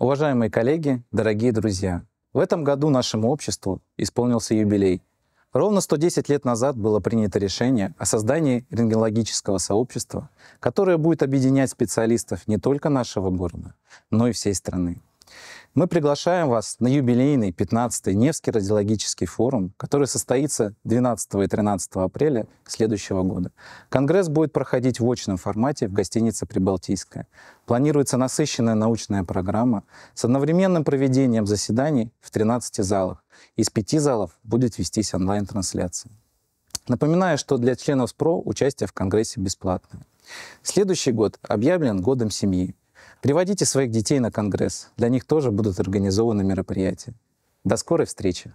Уважаемые коллеги, дорогие друзья, в этом году нашему обществу исполнился юбилей. Ровно 110 лет назад было принято решение о создании рентгенологического сообщества, которое будет объединять специалистов не только нашего города, но и всей страны. Мы приглашаем вас на юбилейный 15-й Невский радиологический форум, который состоится 12 и 13 апреля следующего года. Конгресс будет проходить в очном формате в гостинице «Прибалтийская». Планируется насыщенная научная программа с одновременным проведением заседаний в 13 залах. Из пяти залов будет вестись онлайн-трансляция. Напоминаю, что для членов СПРО участие в Конгрессе бесплатное. Следующий год объявлен годом семьи. Приводите своих детей на конгресс. Для них тоже будут организованы мероприятия. До скорой встречи!